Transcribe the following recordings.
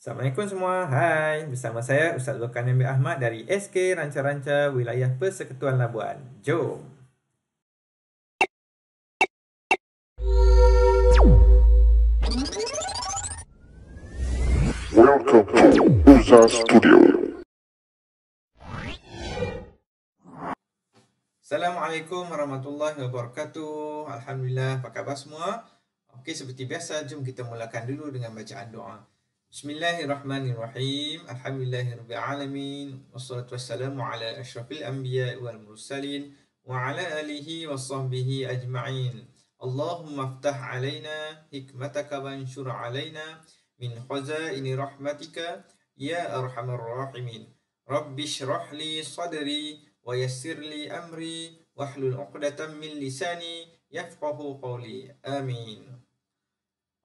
Assalamualaikum semua. Hai, bersama saya Ustaz Zulkarnain bin Ahmad dari SK Ranca-Ranca Wilayah Persekutuan Labuan. Jom. Welcome to Uza Studio. Assalamualaikum warahmatullahi wabarakatuh. Alhamdulillah, apa khabar semua? Okey, seperti biasa, jom kita mulakan dulu dengan bacaan doa. بسم الله الرحمن الرحيم الحمد لله رب العالمين والصلاة والسلام على أشرف الأنبياء والمرسلين وعلى آله وصحبه أجمعين اللهم افتح علينا حكمتك وانشر علينا من خزائن رحمتك يا أرحم الراحمين رب اشرح لي صدري ويسر لي أمري واحلل عقدة من لساني يفقه قولي آمين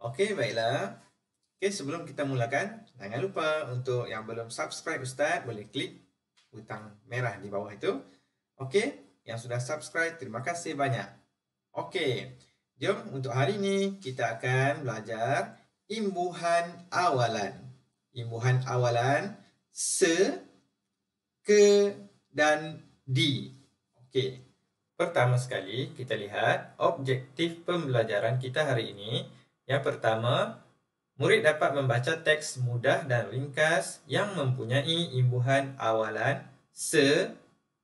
أوكي okay, Okay, sebelum kita mulakan, jangan lupa untuk yang belum subscribe Ustaz, boleh klik butang merah di bawah itu. Okay, yang sudah subscribe, terima kasih banyak. Okay, jom untuk hari ini kita akan belajar imbuhan awalan. Imbuhan awalan se, ke dan di. Okay, Pertama sekali kita lihat objektif pembelajaran kita hari ini. Yang pertama, Murid dapat membaca teks mudah dan ringkas yang mempunyai imbuhan awalan se,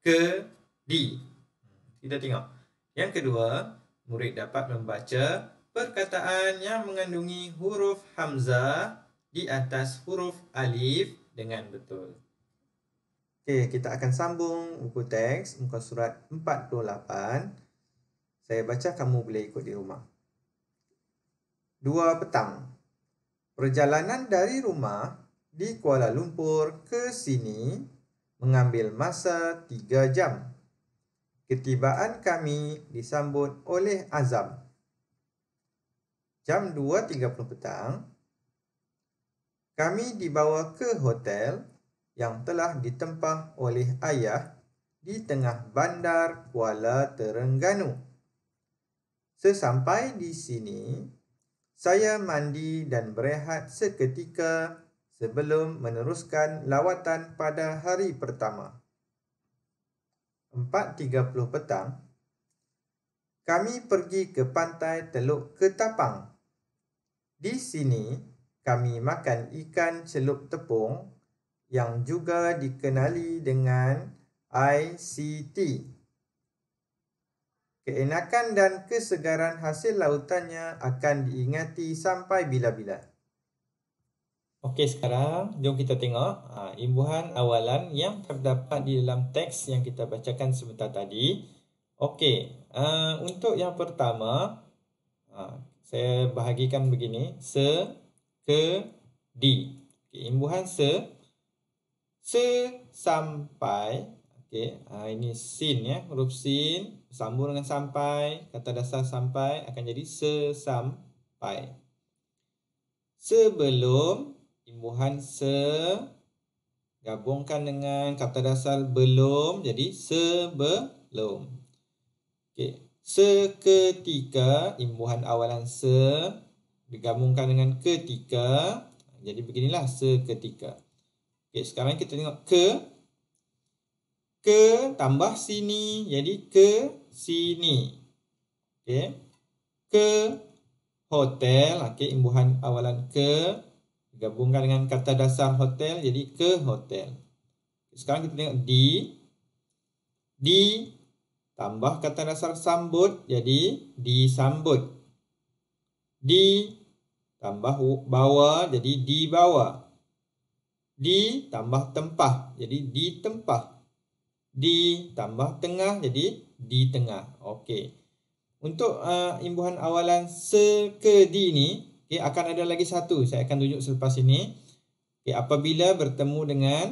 ke, di. Kita tengok. Yang kedua, murid dapat membaca perkataan yang mengandungi huruf hamzah di atas huruf alif dengan betul. Okay, kita akan sambung buku teks muka surat 48. Saya baca kamu boleh ikut di rumah. Dua petang. Perjalanan dari rumah di Kuala Lumpur ke sini mengambil masa 3 jam. Ketibaan kami disambut oleh Azam. Jam 2.30 petang, kami dibawa ke hotel yang telah ditempah oleh ayah di tengah bandar Kuala Terengganu. Sesampai di sini, saya mandi dan berehat seketika sebelum meneruskan lawatan pada hari pertama. 4.30 petang, kami pergi ke pantai Teluk Ketapang. Di sini, kami makan ikan celup tepung yang juga dikenali dengan ICT keenakan dan kesegaran hasil lautannya akan diingati sampai bila-bila. Okey, sekarang jom kita tengok ha, imbuhan awalan yang terdapat di dalam teks yang kita bacakan sebentar tadi. Okey, uh, untuk yang pertama, ha, saya bahagikan begini, se, ke, di. Okay, imbuhan se, se sampai, Okey, uh, ini sin ya, huruf sin sambung dengan sampai, kata dasar sampai akan jadi sesampai. Sebelum imbuhan se gabungkan dengan kata dasar belum jadi sebelum. Okey, seketika imbuhan awalan se digabungkan dengan ketika jadi beginilah seketika. Okey, sekarang kita tengok ke ke tambah sini jadi ke sini. Okey. Ke hotel, okey imbuhan awalan ke gabungkan dengan kata dasar hotel jadi ke hotel. Sekarang kita tengok di di tambah kata dasar sambut jadi disambut. Di tambah bawa jadi dibawa. Di tambah tempah jadi ditempah di tambah tengah jadi di tengah. Okey. Untuk uh, imbuhan awalan sekedi ni, okay, akan ada lagi satu. Saya akan tunjuk selepas ini. Okay, apabila bertemu dengan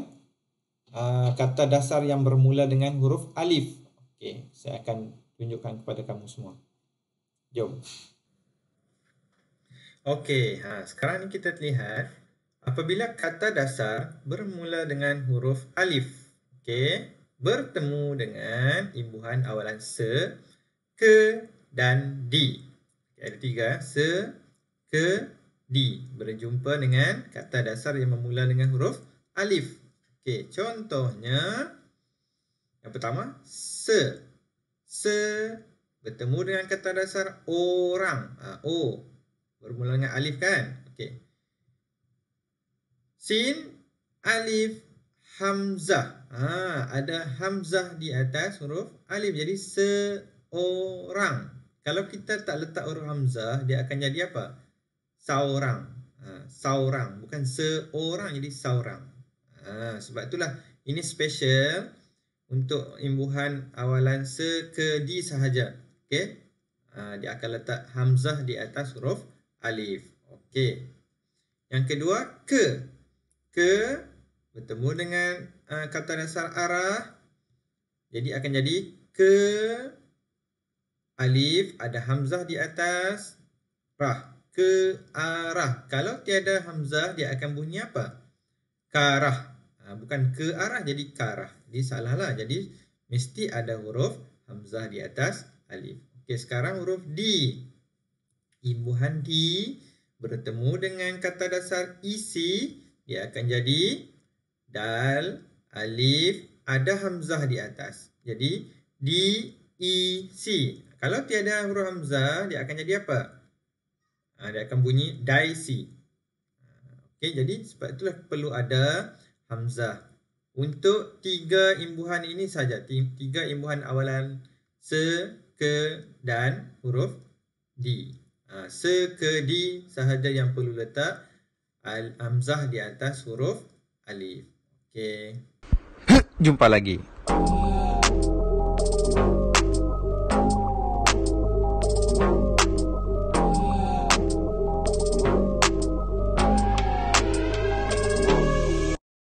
uh, kata dasar yang bermula dengan huruf alif. Okay, saya akan tunjukkan kepada kamu semua. Jom. Okey, ha, sekarang kita lihat apabila kata dasar bermula dengan huruf alif. Okey bertemu dengan imbuhan awalan se, ke dan di. Ada tiga, se, ke, di. Berjumpa dengan kata dasar yang memula dengan huruf alif. Okey, contohnya yang pertama se. Se bertemu dengan kata dasar orang. Ha, o bermula dengan alif kan? Okey. Sin alif hamzah. Ha, ada hamzah di atas huruf alif. Jadi seorang. Kalau kita tak letak huruf hamzah, dia akan jadi apa? Saorang. Ha, saorang. Bukan seorang, jadi saorang. Ha, sebab itulah ini special untuk imbuhan awalan sekedi sahaja. Okey. Ha, dia akan letak hamzah di atas huruf alif. Okey. Yang kedua, ke. Ke bertemu dengan uh, kata dasar arah jadi akan jadi ke alif ada hamzah di atas rah ke arah kalau tiada hamzah dia akan bunyi apa karah ha, bukan ke arah jadi karah jadi salahlah jadi mesti ada huruf hamzah di atas alif okey sekarang huruf di imbuhan di bertemu dengan kata dasar isi dia akan jadi dal, alif, ada hamzah di atas. Jadi, D, E, C. Kalau tiada huruf hamzah, dia akan jadi apa? Ah, dia akan bunyi dicey. Okey, jadi sebab itulah perlu ada hamzah. Untuk tiga imbuhan ini saja, tiga imbuhan awalan se, ke dan huruf D. Ah, se, ke, D sahaja yang perlu letak al hamzah di atas huruf alif. Okay. Jumpa lagi. Oh.